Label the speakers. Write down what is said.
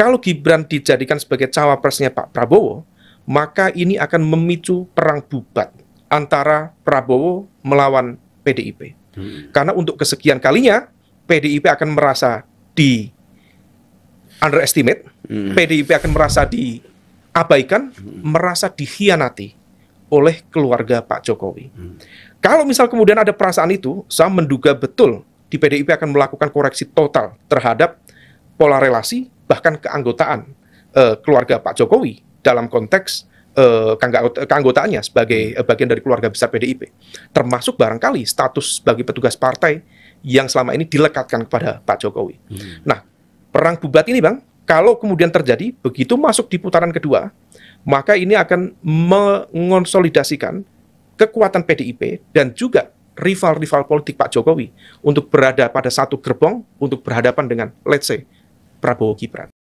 Speaker 1: kalau Gibran dijadikan sebagai cawapresnya Pak Prabowo, maka ini akan memicu perang bubat antara Prabowo melawan PDIP. Hmm. Karena untuk kesekian kalinya PDIP akan merasa di underestimate, hmm. PDIP akan merasa diabaikan, hmm. merasa dikhianati oleh keluarga Pak Jokowi. Hmm. Kalau misal kemudian ada perasaan itu, saya menduga betul di PDIP akan melakukan koreksi total terhadap pola relasi bahkan keanggotaan uh, keluarga Pak Jokowi dalam konteks uh, keanggotaannya sebagai uh, bagian dari keluarga besar PDIP, termasuk barangkali status sebagai petugas partai yang selama ini dilekatkan kepada Pak Jokowi. Hmm. Nah, perang bubat ini, Bang, kalau kemudian terjadi begitu masuk di putaran kedua, maka ini akan mengonsolidasikan kekuatan PDIP dan juga rival-rival politik Pak Jokowi untuk berada pada satu gerbong untuk berhadapan dengan let's say para pouco e para